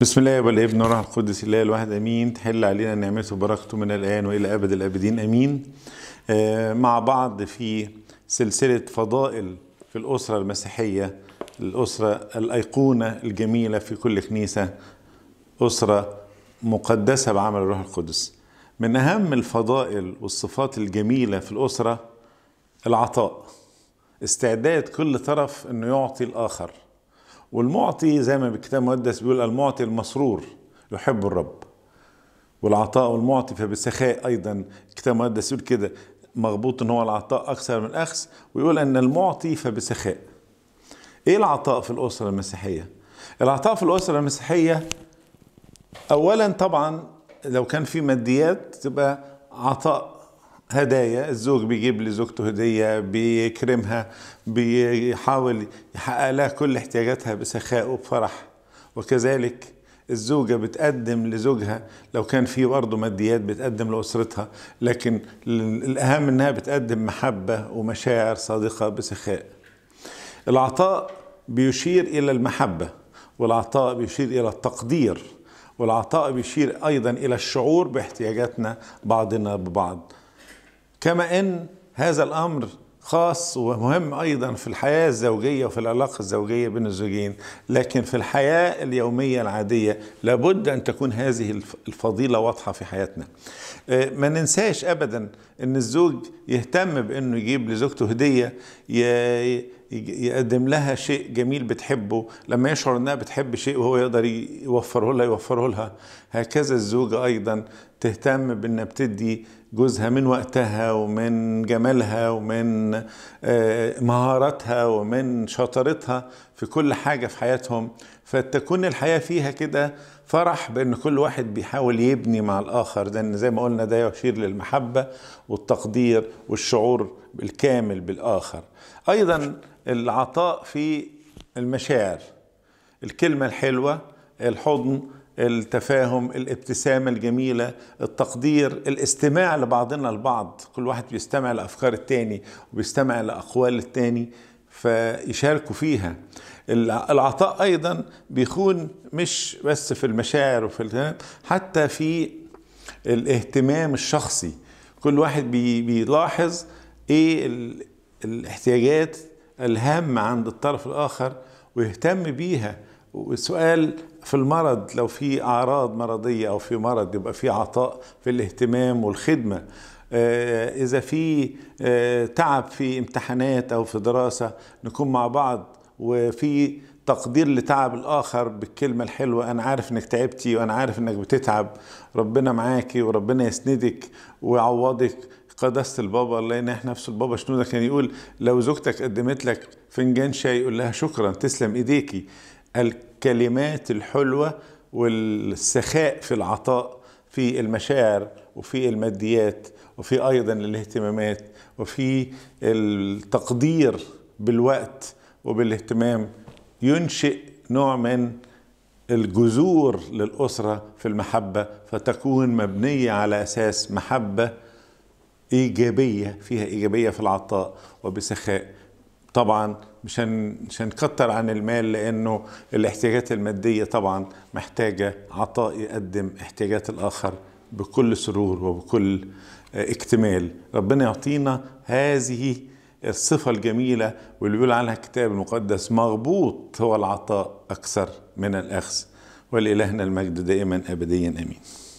بسم الله والابن والروح القدس الله الواحد امين تحل علينا نعمته وبركته من الان والى ابد الابدين امين آه، مع بعض في سلسله فضائل في الاسره المسيحيه الاسره الايقونه الجميله في كل كنيسه اسره مقدسه بعمل الروح القدس من اهم الفضائل والصفات الجميله في الاسره العطاء استعداد كل طرف انه يعطي الاخر والمعطي زي ما بالكتاب المقدس بيقول المعطي المسرور يحب الرب والعطاء والمعطي فبسخاء ايضا الكتاب المقدس يقول كده مغبوط ان هو العطاء اكثر من الاخذ ويقول ان المعطي فبسخاء ايه العطاء في الاسره المسيحيه العطاء في الاسره المسيحيه اولا طبعا لو كان في ماديات تبقى عطاء هدايا الزوج بيجيب لزوجته هدية بيكرمها بيحاول يحقق لها كل احتياجاتها بسخاء وبفرح وكذلك الزوجة بتقدم لزوجها لو كان في برضه ماديات بتقدم لأسرتها لكن الأهم إنها بتقدم محبة ومشاعر صادقة بسخاء العطاء بيشير إلى المحبة والعطاء بيشير إلى التقدير والعطاء بيشير أيضا إلى الشعور باحتياجاتنا بعضنا ببعض كما ان هذا الامر خاص ومهم ايضا في الحياه الزوجيه وفي العلاقه الزوجيه بين الزوجين لكن في الحياه اليوميه العاديه لابد ان تكون هذه الفضيله واضحه في حياتنا آه، ما ننساش ابدا ان الزوج يهتم بانه يجيب لزوجته هديه يقدم لها شيء جميل بتحبه لما يشعر انها بتحب شيء وهو يقدر يوفره لها يوفره لها هكذا الزوجة ايضا تهتم بانها بتدي جوزها من وقتها ومن جمالها ومن آه، مهاراتها ومن شطارتها في كل حاجة في حياتهم فتكون الحياة فيها كده فرح بأن كل واحد بيحاول يبني مع الآخر لأن زي ما قلنا ده يشير للمحبة والتقدير والشعور الكامل بالآخر أيضا العطاء في المشاعر الكلمة الحلوة الحضن التفاهم الابتسامة الجميلة التقدير الاستماع لبعضنا البعض كل واحد بيستمع لأفكار التاني وبيستمع لأقوال التاني فيشاركوا فيها العطاء ايضا بيكون مش بس في المشاعر وفي حتى في الاهتمام الشخصي كل واحد بيلاحظ ايه الاحتياجات الهامة عند الطرف الاخر ويهتم بيها والسؤال في المرض لو في اعراض مرضية او في مرض يبقى في عطاء في الاهتمام والخدمة آه، اذا في آه، تعب في امتحانات او في دراسه نكون مع بعض وفي تقدير لتعب الاخر بالكلمه الحلوه انا عارف انك تعبتي وانا عارف انك بتتعب ربنا معاكي وربنا يسندك ويعوضك قداسه البابا لان احنا نفس البابا شنودة كان يقول لو زوجتك قدمت لك فنجان شاي يقول لها شكرا تسلم ايديكي الكلمات الحلوه والسخاء في العطاء في المشاعر وفي الماديات وفي ايضا الاهتمامات وفي التقدير بالوقت وبالاهتمام ينشئ نوع من الجذور للاسره في المحبه فتكون مبنيه على اساس محبه ايجابيه فيها ايجابيه في العطاء وبسخاء طبعا مشان مشان نكتر عن المال لانه الاحتياجات الماديه طبعا محتاجه عطاء يقدم احتياجات الاخر بكل سرور وبكل آه، اكتمال ربنا يعطينا هذه الصفة الجميلة واللي بيقول عنها الكتاب المقدس مغبوط هو العطاء أكثر من الأخذ ولإلهنا المجد دائما أبديا أمين